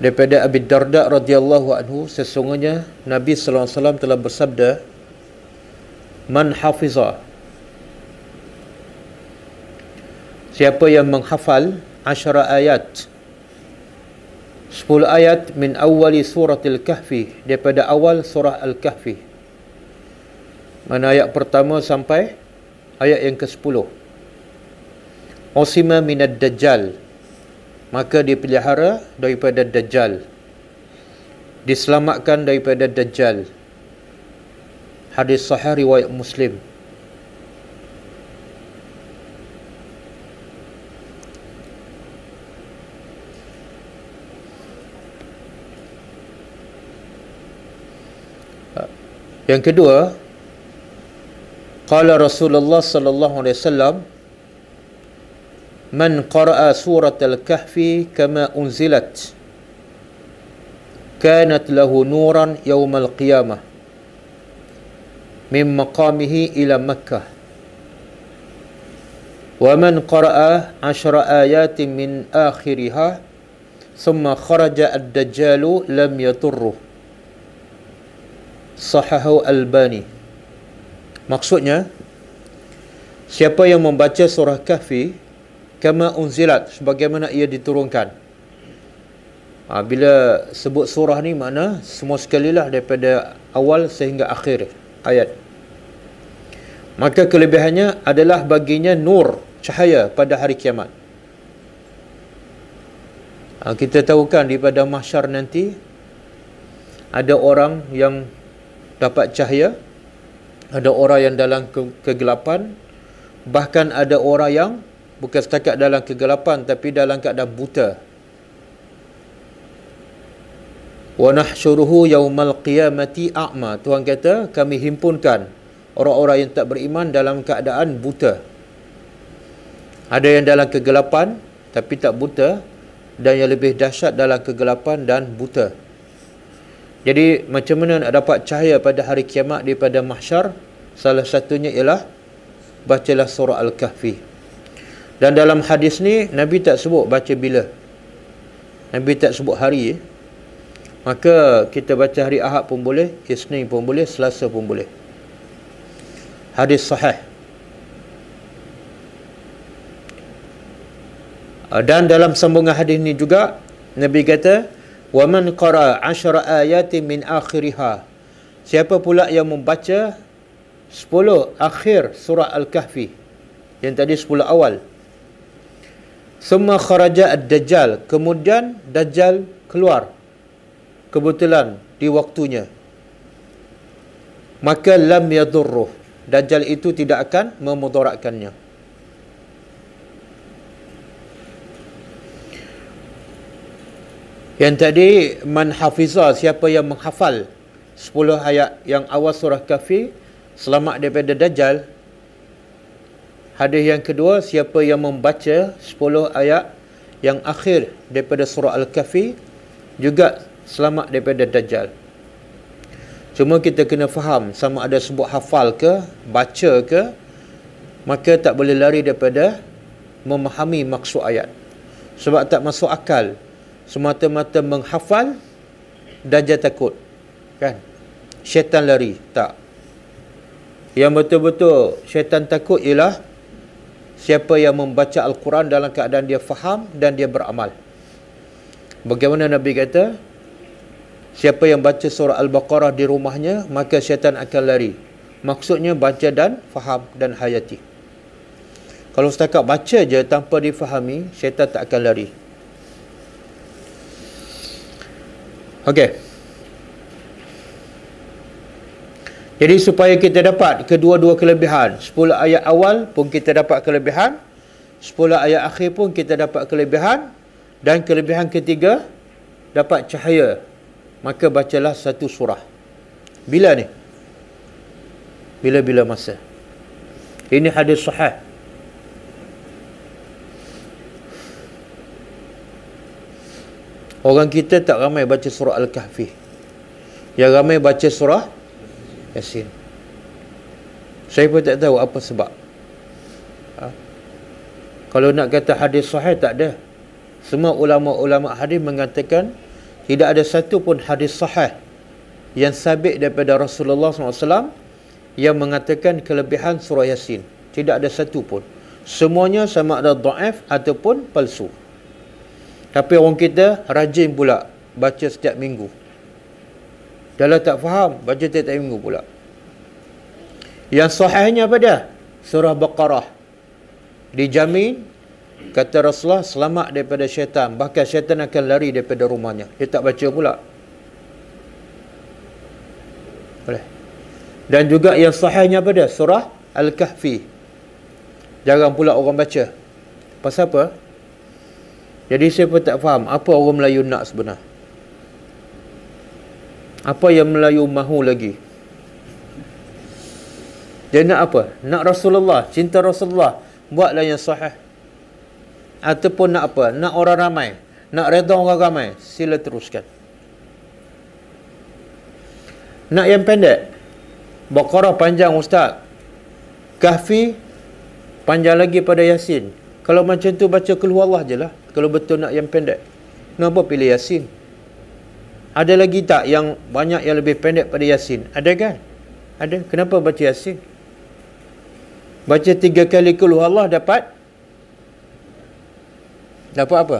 daripada Abi Darda radhiyallahu anhu sesungguhnya Nabi sallallahu alaihi wasallam telah bersabda man hafiza siapa yang menghafal asyara ayat 10 ayat min awali surah al kahfi daripada awal surah al-kahfi mana ayat pertama sampai ayat yang ke-10 Osima minad dajjal maka dipelihara daripada dajjal diselamatkan daripada dajjal hadis sahih riwayat muslim Yang kedua, qala Rasulullah sallallahu alaihi wasallam من قرأ سورة الكهف كما أنزلت كانت له نورا يوم القيامة من مقامه إلى مكة ومن قرأ عشر آيات من آخرها ثم خرج الدجال لم يضره Sahahu الباني Maksudnya Siapa yang membaca surah kahfi kama unzilat sebagaimana ia diturunkan ha, bila sebut surah ni makna semua sekali lah daripada awal sehingga akhir ayat maka kelebihannya adalah baginya nur cahaya pada hari kiamat ha, kita tahu kan daripada mahsyar nanti ada orang yang dapat cahaya ada orang yang dalam ke- kegelapan bahkan ada orang yang bukan setakat dalam kegelapan tapi dalam keadaan buta wa nahsyuruhu yaumal qiyamati a'ma Tuhan kata kami himpunkan orang-orang yang tak beriman dalam keadaan buta ada yang dalam kegelapan tapi tak buta dan yang lebih dahsyat dalam kegelapan dan buta jadi macam mana nak dapat cahaya pada hari kiamat daripada mahsyar salah satunya ialah bacalah surah al-kahfi dan dalam hadis ni Nabi tak sebut baca bila. Nabi tak sebut hari. Eh. Maka kita baca hari Ahad pun boleh, Isnin pun boleh, Selasa pun boleh. Hadis sahih. Ah, dan dalam sambungan hadis ni juga Nabi kata, "Wa man qara 'ashra ayati min akhiriha." Siapa pula yang membaca 10 akhir surah Al-Kahfi yang tadi 10 awal semua kharaja ad-dajjal. Kemudian dajjal keluar. Kebetulan di waktunya. Maka lam yadurruh. Dajjal itu tidak akan memudaratkannya. Yang tadi man hafizah siapa yang menghafal 10 ayat yang awal surah kafir selamat daripada dajjal Hadis yang kedua, siapa yang membaca 10 ayat yang akhir daripada surah Al-Kahfi juga selamat daripada Dajjal. Cuma kita kena faham sama ada sebut hafal ke, baca ke, maka tak boleh lari daripada memahami maksud ayat. Sebab tak masuk akal, semata-mata menghafal, Dajjal takut. Kan? Syaitan lari, tak. Yang betul-betul syaitan takut ialah Siapa yang membaca Al-Quran dalam keadaan dia faham dan dia beramal. Bagaimana Nabi kata? Siapa yang baca surah Al-Baqarah di rumahnya, maka syaitan akan lari. Maksudnya baca dan faham dan hayati. Kalau setakat baca je tanpa difahami, syaitan tak akan lari. Okay. Okay. Jadi supaya kita dapat kedua-dua kelebihan. 10 ayat awal pun kita dapat kelebihan. 10 ayat akhir pun kita dapat kelebihan. Dan kelebihan ketiga, dapat cahaya. Maka bacalah satu surah. Bila ni? Bila-bila masa. Ini hadis sahih. Orang kita tak ramai baca surah Al-Kahfi. Yang ramai baca surah Yasin saya pun tak tahu apa sebab ha? kalau nak kata hadis sahih tak ada semua ulama-ulama hadis mengatakan tidak ada satu pun hadis sahih yang sabit daripada Rasulullah SAW yang mengatakan kelebihan surah Yasin tidak ada satu pun semuanya sama ada da'if ataupun palsu tapi orang kita rajin pula baca setiap minggu kalau tak faham, baca tiap-tiap minggu pula. Yang sahihnya apa dia? Surah Baqarah. Dijamin, kata Rasulullah, selamat daripada syaitan. Bahkan syaitan akan lari daripada rumahnya. Dia tak baca pula. Boleh. Dan juga yang sahihnya apa dia? Surah Al-Kahfi. Jangan pula orang baca. Pasal apa? Jadi saya pun tak faham apa orang Melayu nak sebenarnya. Apa yang Melayu mahu lagi? Dia nak apa? Nak Rasulullah, cinta Rasulullah, buatlah yang sahih. Ataupun nak apa? Nak orang ramai, nak redha orang ramai, sila teruskan. Nak yang pendek? Baqarah panjang ustaz. Kahfi panjang lagi pada Yasin. Kalau macam tu baca keluar Allah je lah. Kalau betul nak yang pendek. Kenapa pilih Yasin? Ada lagi tak yang banyak yang lebih pendek pada Yasin? Ada kan? Ada. Kenapa baca Yasin? Baca tiga kali keluh Allah dapat? Dapat apa?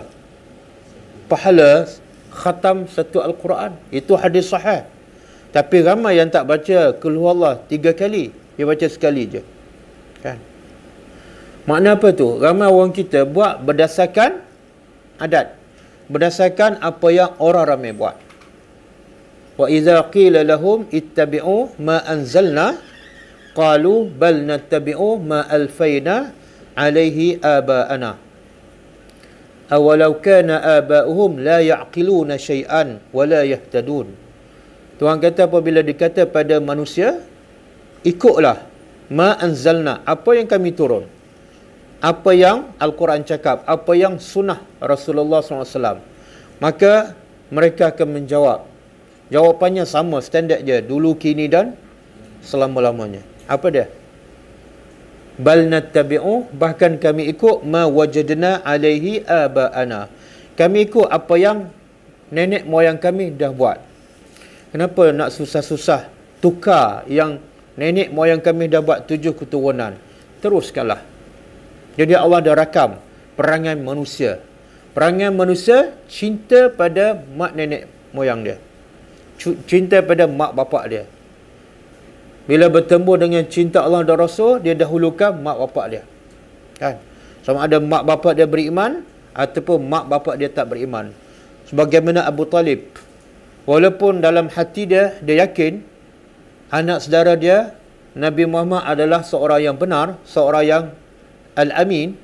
Pahala khatam satu Al-Quran. Itu hadis sahih. Tapi ramai yang tak baca keluh Allah tiga kali. Dia baca sekali je. Kan? Makna apa tu? Ramai orang kita buat berdasarkan adat. Berdasarkan apa yang orang ramai buat wa idza qila lahum ittabi'u ma anzalna qalu bal nattabi'u ma alfayna alayhi aba'ana awalau kana aba'uhum la ya'qiluna shay'an wa la yahtadun Tuhan kata apabila dikata pada manusia ikutlah ma anzalna apa yang kami turun apa yang Al-Quran cakap apa yang sunnah Rasulullah SAW maka mereka akan menjawab Jawapannya sama standard dia dulu kini dan selama-lamanya. Apa dia? Bal nattabi'u bahkan kami ikut ma wajadna alaihi aba'ana. Kami ikut apa yang nenek moyang kami dah buat. Kenapa nak susah-susah tukar yang nenek moyang kami dah buat tujuh keturunan? Teruskanlah. Jadi Allah dah rakam perangai manusia. Perangai manusia cinta pada mak nenek moyang dia cinta pada mak bapak dia. Bila bertemu dengan cinta Allah dan Rasul, dia dahulukan mak bapak dia. Kan? Sama ada mak bapak dia beriman ataupun mak bapak dia tak beriman. Sebagaimana Abu Talib. Walaupun dalam hati dia, dia yakin anak saudara dia, Nabi Muhammad adalah seorang yang benar, seorang yang al-amin.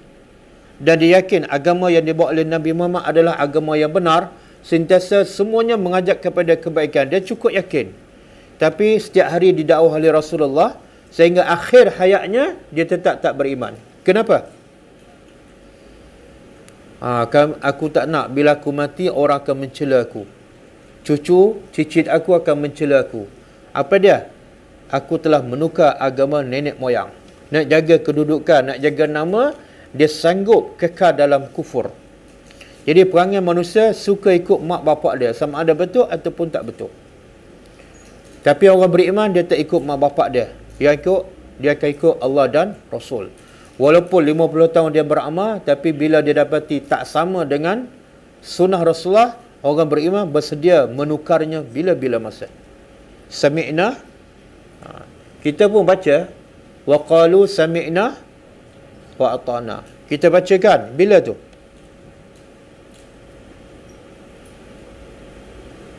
Dan dia yakin agama yang dibawa oleh Nabi Muhammad adalah agama yang benar sentiasa semuanya mengajak kepada kebaikan. Dia cukup yakin. Tapi setiap hari didakwah oleh Rasulullah sehingga akhir hayatnya dia tetap tak beriman. Kenapa? Ha, kan aku tak nak bila aku mati orang akan mencela aku. Cucu, cicit aku akan mencela aku. Apa dia? Aku telah menukar agama nenek moyang. Nak jaga kedudukan, nak jaga nama, dia sanggup kekal dalam kufur. Jadi perangai manusia suka ikut mak bapak dia sama ada betul ataupun tak betul. Tapi orang beriman dia tak ikut mak bapak dia. Dia ikut dia akan ikut Allah dan Rasul. Walaupun 50 tahun dia beramal tapi bila dia dapati tak sama dengan sunnah Rasulullah, orang beriman bersedia menukarnya bila-bila masa. Sami'na ha. kita pun baca waqalu sami'na wa atana. Kita bacakan bila tu?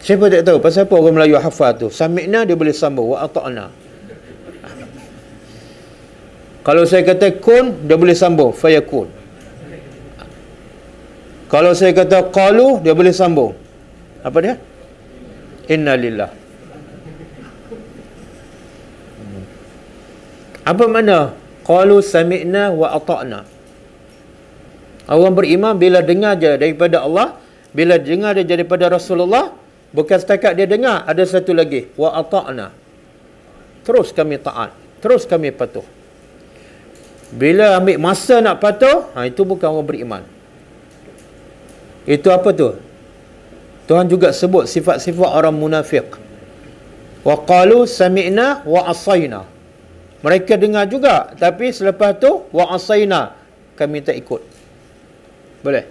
Siapa tak tahu pasal apa orang Melayu hafal tu? Sami'na dia boleh sambung wa ata'na. Kalau saya kata kun dia boleh sambung fayakun. Kalau saya kata qalu dia boleh sambung. Apa dia? Inna Lillah. Apa mana? qalu sami'na wa ata'na? Orang beriman bila dengar je daripada Allah, bila dengar je daripada Rasulullah, Bukan setakat dia dengar, ada satu lagi. Wa ata'na. Terus kami taat. Terus kami patuh. Bila ambil masa nak patuh, ha, itu bukan orang beriman. Itu apa tu? Tuhan juga sebut sifat-sifat orang munafik. Wa qalu sami'na wa asayna. Mereka dengar juga. Tapi selepas tu, wa asayna. Kami tak ikut. Boleh?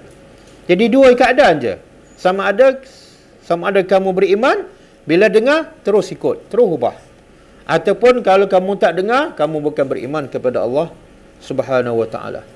Jadi dua keadaan je. Sama ada sama ada kamu beriman, bila dengar, terus ikut. Terus ubah. Ataupun kalau kamu tak dengar, kamu bukan beriman kepada Allah subhanahu wa ta'ala.